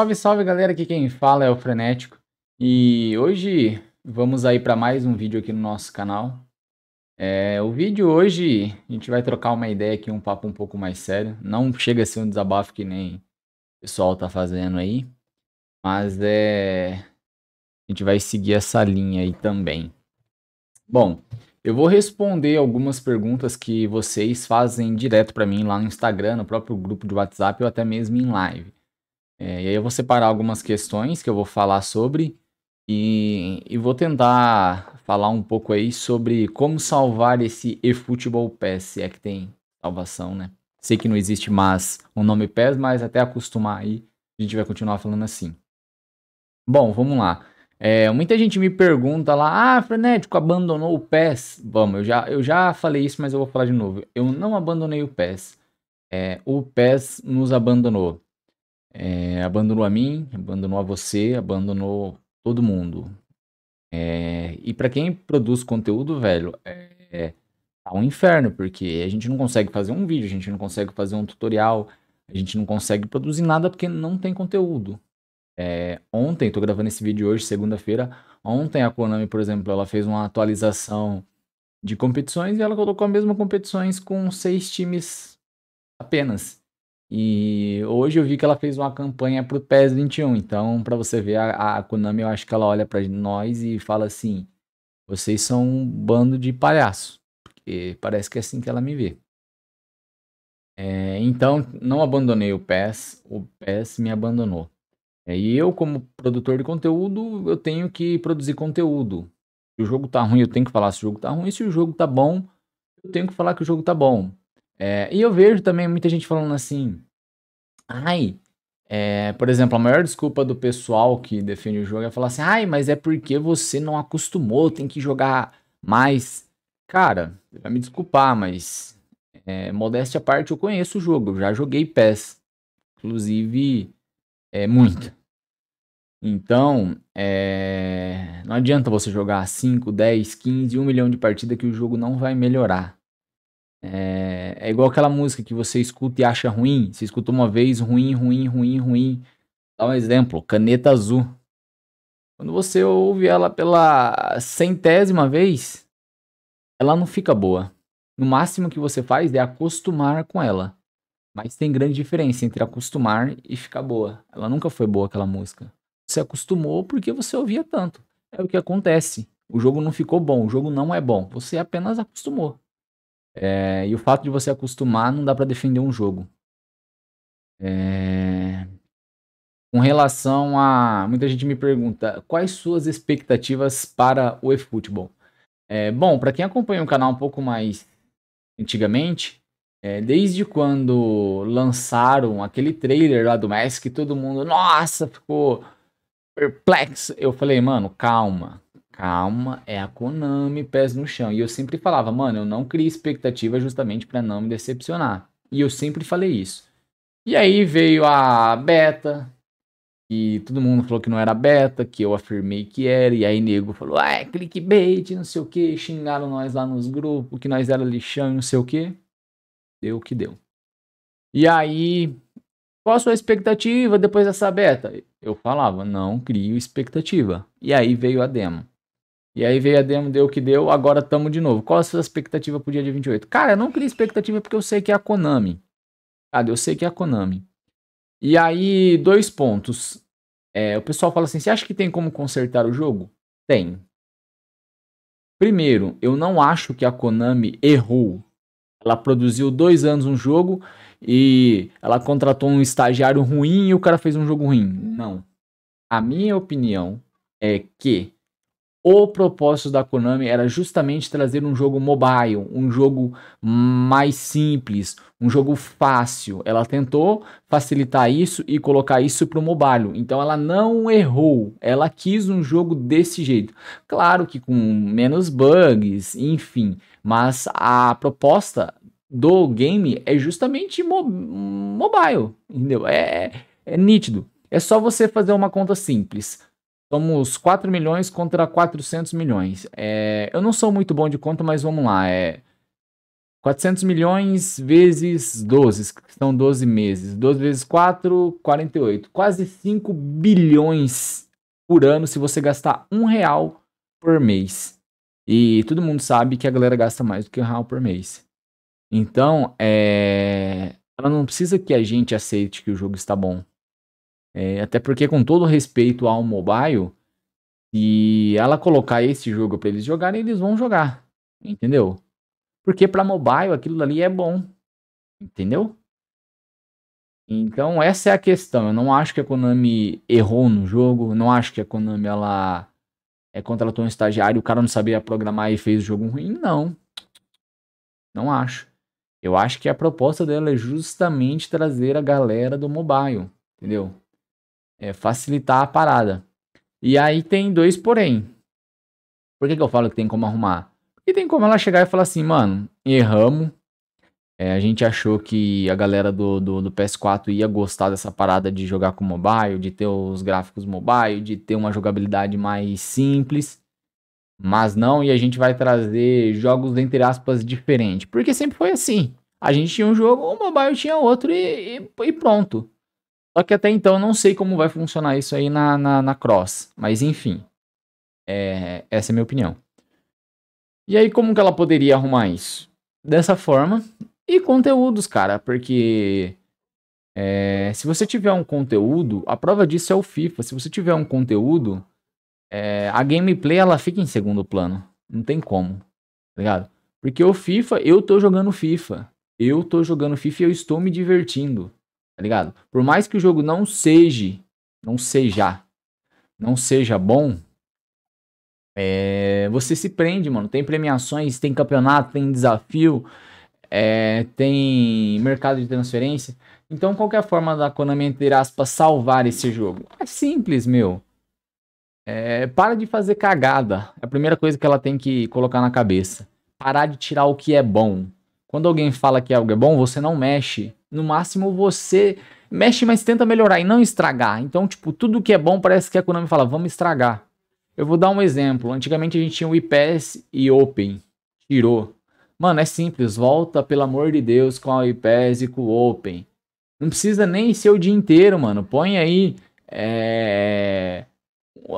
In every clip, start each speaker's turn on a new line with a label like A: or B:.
A: Salve, salve galera, aqui quem fala é o Frenético e hoje vamos aí para mais um vídeo aqui no nosso canal. É, o vídeo hoje a gente vai trocar uma ideia aqui, um papo um pouco mais sério. Não chega a ser um desabafo que nem o pessoal tá fazendo aí, mas é. A gente vai seguir essa linha aí também. Bom, eu vou responder algumas perguntas que vocês fazem direto para mim lá no Instagram, no próprio grupo de WhatsApp ou até mesmo em live. É, e aí eu vou separar algumas questões que eu vou falar sobre e, e vou tentar falar um pouco aí sobre como salvar esse eFootball PES, se é que tem salvação, né? Sei que não existe mais o nome PES, mas até acostumar aí a gente vai continuar falando assim. Bom, vamos lá. É, muita gente me pergunta lá, ah, Frenético, abandonou o PES? Vamos, eu já, eu já falei isso, mas eu vou falar de novo. Eu não abandonei o PES. É, o PES nos abandonou. É, abandonou a mim, abandonou a você, abandonou todo mundo. É, e para quem produz conteúdo, velho, é, tá um inferno, porque a gente não consegue fazer um vídeo, a gente não consegue fazer um tutorial, a gente não consegue produzir nada porque não tem conteúdo. É, ontem, estou gravando esse vídeo hoje, segunda-feira. Ontem a Konami, por exemplo, ela fez uma atualização de competições e ela colocou a mesma competições com seis times apenas. E hoje eu vi que ela fez uma campanha pro PES 21. Então, para você ver, a, a, Konami, eu acho que ela olha para nós e fala assim: vocês são um bando de palhaço. Porque parece que é assim que ela me vê. É, então, não abandonei o PES, o PES me abandonou. É, e eu, como produtor de conteúdo, eu tenho que produzir conteúdo. Se o jogo tá ruim, eu tenho que falar se o jogo tá ruim. Se o jogo tá bom, eu tenho que falar que o jogo tá bom. É, e eu vejo também muita gente falando assim, ai, é, por exemplo, a maior desculpa do pessoal que defende o jogo é falar assim, ai, mas é porque você não acostumou, tem que jogar mais. Cara, vai me desculpar, mas é, modéstia à parte, eu conheço o jogo, já joguei PES, inclusive é, muito. Então, é, não adianta você jogar 5, 10, 15, 1 milhão de partidas que o jogo não vai melhorar. É, é igual aquela música que você escuta e acha ruim. Você escuta uma vez, ruim, ruim, ruim, ruim. Dá um exemplo, caneta azul. Quando você ouve ela pela centésima vez, ela não fica boa. No máximo que você faz é acostumar com ela. Mas tem grande diferença entre acostumar e ficar boa. Ela nunca foi boa aquela música. Você acostumou porque você ouvia tanto. É o que acontece. O jogo não ficou bom, o jogo não é bom. Você apenas acostumou. É, e o fato de você acostumar não dá para defender um jogo. É, com relação a. Muita gente me pergunta quais suas expectativas para o eFootball. É, bom, para quem acompanha o canal um pouco mais antigamente, é, desde quando lançaram aquele trailer lá do que todo mundo, nossa, ficou perplexo. Eu falei, mano, calma, Calma, é a Konami, pés no chão. E eu sempre falava, mano, eu não criei expectativa justamente para não me decepcionar. E eu sempre falei isso. E aí veio a beta, e todo mundo falou que não era beta, que eu afirmei que era, e aí nego falou, ah, é clickbait, não sei o que, xingaram nós lá nos grupos, que nós era lixão e não sei o que. Deu o que deu. E aí, qual a sua expectativa depois dessa beta? Eu falava, não crio expectativa. E aí veio a demo. E aí veio a demo, deu o que deu, agora tamo de novo. Qual a sua expectativa pro dia de 28? Cara, eu não queria expectativa porque eu sei que é a Konami. Cara, eu sei que é a Konami. E aí, dois pontos. É, o pessoal fala assim: você acha que tem como consertar o jogo? Tem. Primeiro, eu não acho que a Konami errou. Ela produziu dois anos um jogo e ela contratou um estagiário ruim e o cara fez um jogo ruim. Não. A minha opinião é que o propósito da Konami era justamente trazer um jogo mobile, um jogo mais simples, um jogo fácil. Ela tentou facilitar isso e colocar isso para o mobile. Então ela não errou, ela quis um jogo desse jeito. Claro que com menos bugs, enfim, mas a proposta do game é justamente mo mobile, entendeu? É, é, é nítido. É só você fazer uma conta simples Somos 4 milhões contra 400 milhões. É, eu não sou muito bom de conta, mas vamos lá. É 400 milhões vezes 12, que são 12 meses. 12 vezes 4, 48. Quase 5 bilhões por ano se você gastar um real por mês. E todo mundo sabe que a galera gasta mais do que um real por mês. Então, é, ela não precisa que a gente aceite que o jogo está bom. É, até porque, com todo respeito ao mobile, se ela colocar esse jogo para eles jogarem, eles vão jogar. Entendeu? Porque para mobile aquilo dali é bom. Entendeu? Então essa é a questão. Eu não acho que a Konami errou no jogo. Não acho que a Konami ela é, contratou um estagiário, o cara não sabia programar e fez o jogo ruim. Não. Não acho. Eu acho que a proposta dela é justamente trazer a galera do mobile. Entendeu? é, facilitar a parada. E aí tem dois porém. Por que, que eu falo que tem como arrumar? Porque tem como ela chegar e falar assim, mano, erramos. É, a gente achou que a galera do, do, do, PS4 ia gostar dessa parada de jogar com mobile, de ter os gráficos mobile, de ter uma jogabilidade mais simples. Mas não, e a gente vai trazer jogos, entre aspas, diferentes. Porque sempre foi assim. A gente tinha um jogo, o mobile tinha outro e, e, e pronto. Só que até então eu não sei como vai funcionar isso aí na, na, na cross. Mas enfim. É, essa é a minha opinião. E aí, como que ela poderia arrumar isso? Dessa forma. E conteúdos, cara. Porque é, se você tiver um conteúdo, a prova disso é o FIFA. Se você tiver um conteúdo, é, a gameplay ela fica em segundo plano. Não tem como. Tá ligado? Porque o FIFA, eu tô jogando FIFA. Eu tô jogando FIFA e eu estou me divertindo. Tá ligado? Por mais que o jogo não seja, não seja, não seja bom, é, você se prende, mano. Tem premiações, tem campeonato, tem desafio, é, tem mercado de transferência. Então, qual é a forma da Konami, entre aspas, salvar esse jogo? É simples, meu. É, para de fazer cagada. É a primeira coisa que ela tem que colocar na cabeça. Parar de tirar o que é bom. Quando alguém fala que algo é bom, você não mexe. No máximo você mexe, mas tenta melhorar e não estragar. Então, tipo, tudo que é bom parece que a Konami fala, vamos estragar. Eu vou dar um exemplo. Antigamente a gente tinha o IPS e Open. Tirou. Mano, é simples. Volta, pelo amor de Deus, com o IPS e com o Open. Não precisa nem ser o dia inteiro, mano. Põe aí é,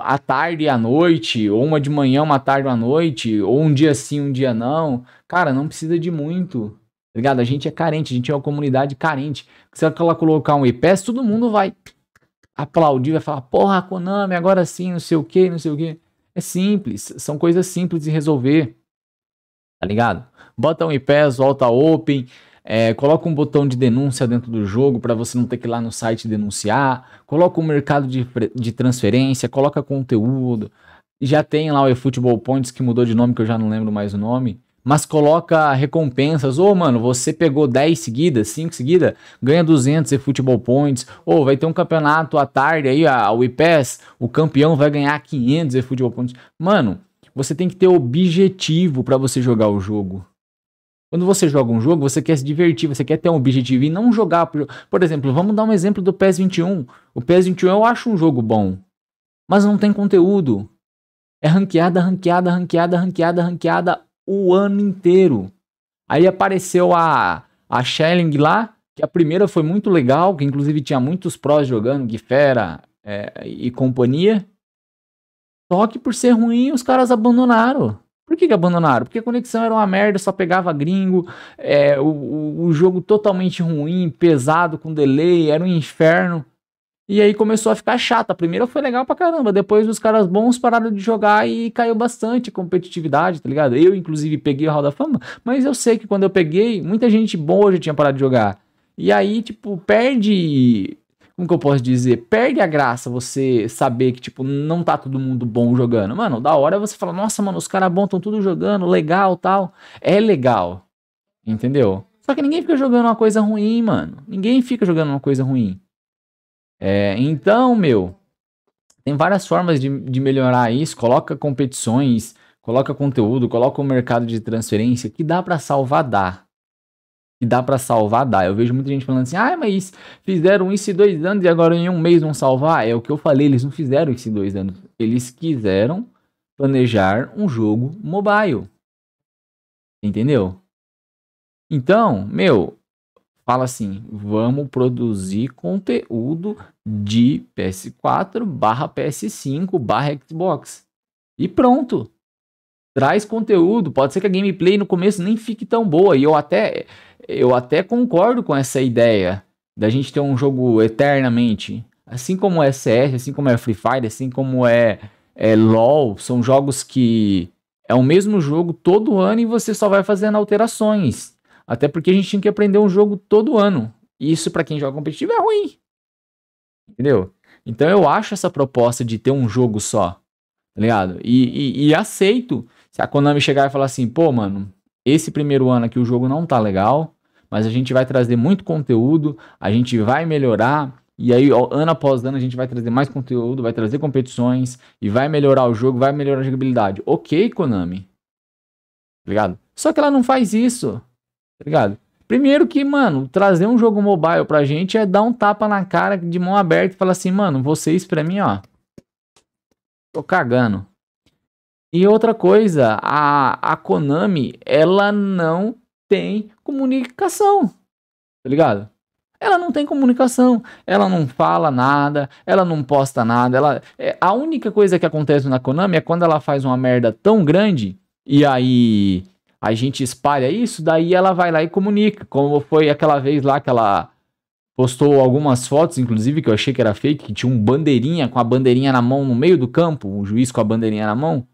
A: à tarde e à noite, ou uma de manhã, uma tarde, uma noite, ou um dia sim, um dia não. Cara, não precisa de muito ligado? A gente é carente, a gente é uma comunidade carente. Se ela colocar um IPES, todo mundo vai aplaudir, vai falar, porra, Konami, agora sim, não sei o que, não sei o que. É simples, são coisas simples de resolver, tá ligado? Bota um IPES, volta open, é, coloca um botão de denúncia dentro do jogo para você não ter que ir lá no site denunciar, coloca um mercado de, de transferência, coloca conteúdo, já tem lá o eFootball Points que mudou de nome, que eu já não lembro mais o nome, mas coloca recompensas. Ô, oh, mano, você pegou 10 seguidas, 5 seguidas, ganha 200 e futebol points. Ou oh, vai ter um campeonato à tarde aí, a WePass, o campeão vai ganhar 500 e futebol points. Mano, você tem que ter objetivo para você jogar o jogo. Quando você joga um jogo, você quer se divertir, você quer ter um objetivo e não jogar. Por, por exemplo, vamos dar um exemplo do PES 21. O PES 21 eu acho um jogo bom, mas não tem conteúdo. É ranqueada, ranqueada, ranqueada, ranqueada, ranqueada o ano inteiro. Aí apareceu a, a Schelling lá, que a primeira foi muito legal, que inclusive tinha muitos prós jogando, Guifera é, e companhia. Só que por ser ruim, os caras abandonaram. Por que, que abandonaram? Porque a conexão era uma merda, só pegava gringo, é, o, o, o jogo totalmente ruim, pesado, com delay, era um inferno. E aí começou a ficar chata. A primeira foi legal pra caramba. Depois os caras bons pararam de jogar e caiu bastante competitividade, tá ligado? Eu, inclusive, peguei o Hall da Fama, mas eu sei que quando eu peguei, muita gente boa já tinha parado de jogar. E aí, tipo, perde. Como que eu posso dizer? Perde a graça você saber que, tipo, não tá todo mundo bom jogando. Mano, da hora você fala, nossa, mano, os caras bons estão tudo jogando, legal tal. É legal. Entendeu? Só que ninguém fica jogando uma coisa ruim, mano. Ninguém fica jogando uma coisa ruim. É, então, meu, tem várias formas de, de melhorar isso. Coloca competições, coloca conteúdo, coloca o mercado de transferência, que dá para salvar, dá. Que dá para salvar, dá. Eu vejo muita gente falando assim, ah, mas fizeram isso em dois anos e agora em um mês vão salvar. É o que eu falei, eles não fizeram isso em dois anos. Eles quiseram planejar um jogo mobile. Entendeu? Então, meu, fala assim: vamos produzir conteúdo de PS4 barra PS5 barra Xbox. E pronto. Traz conteúdo. Pode ser que a gameplay no começo nem fique tão boa. E eu até, eu até concordo com essa ideia da gente ter um jogo eternamente. Assim como é CS, assim como é Free Fire, assim como é, é LOL, são jogos que é o mesmo jogo todo ano e você só vai fazendo alterações. Até porque a gente tinha que aprender um jogo todo ano. E isso para quem joga competitivo é ruim. Entendeu? Então eu acho essa proposta de ter um jogo só, tá ligado? E, e, e aceito se a Konami chegar e falar assim, pô, mano, esse primeiro ano aqui o jogo não tá legal, mas a gente vai trazer muito conteúdo, a gente vai melhorar, e aí, ano após ano, a gente vai trazer mais conteúdo, vai trazer competições, e vai melhorar o jogo, vai melhorar a jogabilidade. Ok, Konami. Tá ligado? Só que ela não faz isso. Tá ligado? Primeiro que, mano, trazer um jogo mobile pra gente é dar um tapa na cara de mão aberta e falar assim, mano, vocês pra mim, ó. Tô cagando. E outra coisa, a, a Konami, ela não tem comunicação. Tá ligado? Ela não tem comunicação, ela não fala nada, ela não posta nada. Ela, é, a única coisa que acontece na Konami é quando ela faz uma merda tão grande e aí a gente espalha isso, daí ela vai lá e comunica. Como foi aquela vez lá que ela postou algumas fotos, inclusive, que eu achei que era fake, que tinha um bandeirinha com a bandeirinha na mão no meio do campo, um juiz com a bandeirinha na mão.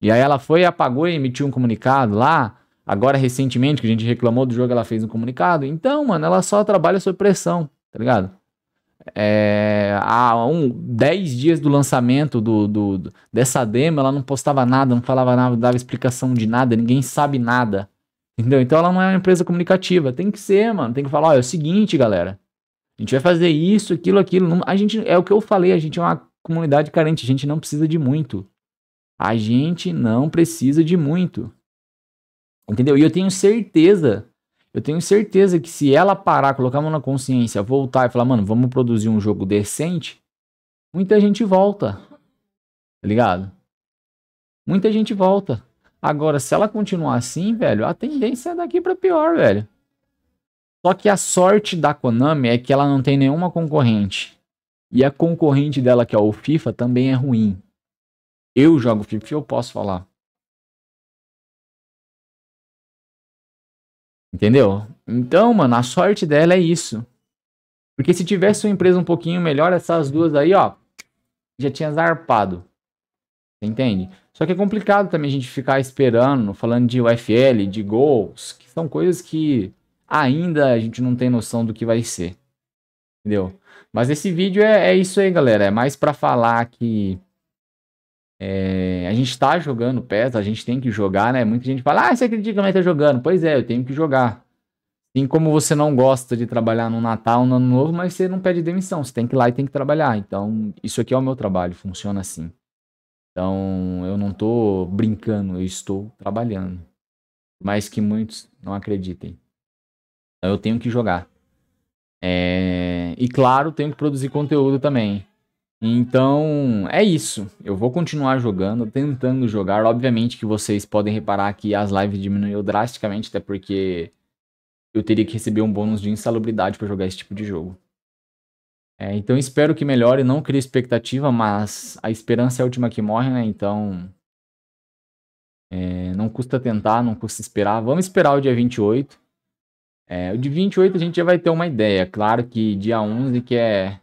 A: E aí ela foi, apagou e emitiu um comunicado lá. Agora, recentemente, que a gente reclamou do jogo, ela fez um comunicado. Então, mano, ela só trabalha sob pressão, tá ligado? É, há um, 10 dias do lançamento do, do, do, dessa demo, ela não postava nada, não falava nada, não dava explicação de nada, ninguém sabe nada. Entendeu? Então ela não é uma empresa comunicativa. Tem que ser, mano. Tem que falar, ó, é o seguinte, galera. A gente vai fazer isso, aquilo, aquilo. Não, a gente, é o que eu falei, a gente é uma comunidade carente, a gente não precisa de muito. A gente não precisa de muito. Entendeu? E eu tenho certeza eu tenho certeza que se ela parar, colocar a mão na consciência, voltar e falar, mano, vamos produzir um jogo decente, muita gente volta. Tá ligado? Muita gente volta. Agora, se ela continuar assim, velho, a tendência é daqui para pior, velho. Só que a sorte da Konami é que ela não tem nenhuma concorrente. E a concorrente dela, que é o FIFA, também é ruim. Eu jogo FIFA e eu posso falar. Entendeu? Então, mano, a sorte dela é isso. Porque se tivesse uma empresa um pouquinho melhor, essas duas aí, ó, já tinha zarpado. Entende? Só que é complicado também a gente ficar esperando, falando de UFL, de gols, que são coisas que ainda a gente não tem noção do que vai ser. Entendeu? Mas esse vídeo é, é isso aí, galera. É mais para falar que é, a gente está jogando PES, a gente tem que jogar, né? Muita gente fala, ah, você acredita que eu tá jogando? Pois é, eu tenho que jogar. Assim como você não gosta de trabalhar no Natal, no Ano Novo, mas você não pede demissão, você tem que ir lá e tem que trabalhar. Então, isso aqui é o meu trabalho, funciona assim. Então, eu não estou brincando, eu estou trabalhando. mais que muitos não acreditem. Então, eu tenho que jogar. É... E claro, tenho que produzir conteúdo também. Então, é isso. Eu vou continuar jogando, tentando jogar. Obviamente que vocês podem reparar que as lives diminuiu drasticamente, até porque eu teria que receber um bônus de insalubridade para jogar esse tipo de jogo. É, então espero que melhore, não crie expectativa, mas a esperança é a última que morre, né? Então é, não custa tentar, não custa esperar. Vamos esperar o dia 28. É, o de 28 a gente já vai ter uma ideia. Claro que dia 11 que é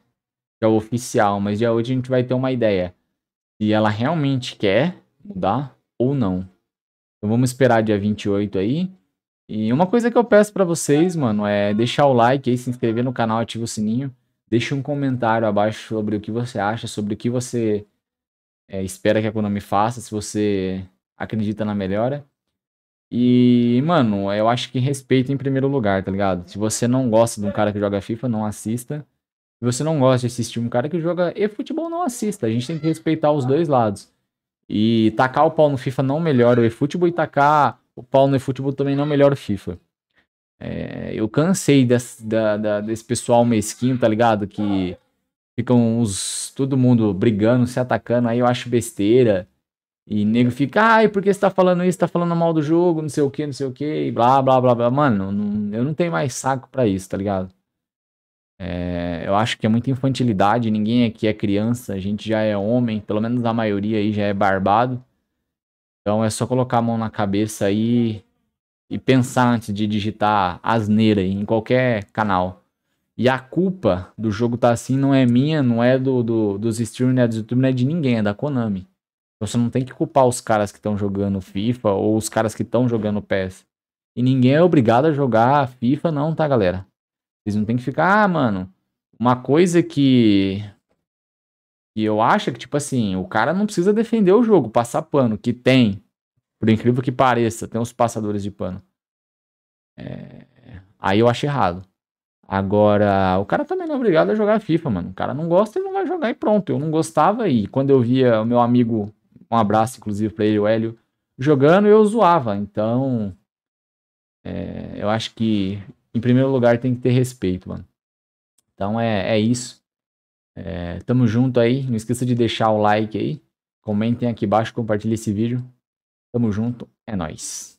A: é o oficial, mas dia hoje a gente vai ter uma ideia se ela realmente quer mudar ou não. Então vamos esperar dia 28 aí. E uma coisa que eu peço para vocês, mano, é deixar o like aí, se inscrever no canal, ativa o sininho. Deixa um comentário abaixo sobre o que você acha, sobre o que você é, espera que a Konami faça, se você acredita na melhora. E, mano, eu acho que respeito em primeiro lugar, tá ligado? Se você não gosta de um cara que joga FIFA, não assista você não gosta de assistir um cara que joga e futebol não assista. A gente tem que respeitar os dois lados. E tacar o pau no FIFA não melhora o eFootball e tacar o pau no eFootball também não melhora o FIFA. É, eu cansei desse, da, da, desse pessoal mesquinho, tá ligado? Que ficam os, todo mundo brigando, se atacando, aí eu acho besteira. E nego fica, ai, por que você tá falando isso? Tá falando mal do jogo, não sei o que, não sei o que, blá, blá, blá, blá. Mano, não, eu não tenho mais saco pra isso, tá ligado? É, eu acho que é muita infantilidade, ninguém aqui é criança, a gente já é homem, pelo menos a maioria aí já é barbado. Então é só colocar a mão na cabeça aí e pensar antes de digitar asneira aí, em qualquer canal. E a culpa do jogo tá assim não é minha, não é do, do dos streamers, não é do YouTube, não é de ninguém, é da Konami. Então, você não tem que culpar os caras que estão jogando FIFA ou os caras que estão jogando PES. E ninguém é obrigado a jogar FIFA, não, tá, galera? Vocês não tem que ficar, ah, mano, uma coisa que e eu acho é que, tipo assim, o cara não precisa defender o jogo, passar pano, que tem. Por incrível que pareça, tem uns passadores de pano. É... Aí eu acho errado. Agora, o cara também não é obrigado a jogar FIFA, mano. O cara não gosta, e não vai jogar e pronto. Eu não gostava e quando eu via o meu amigo, um abraço inclusive pra ele, o Hélio, jogando, eu zoava. Então, é... eu acho que em primeiro lugar, tem que ter respeito, mano. Então é, é isso. É, tamo junto aí. Não esqueça de deixar o like aí. Comentem aqui embaixo, compartilhe esse vídeo. Tamo junto, é nóis.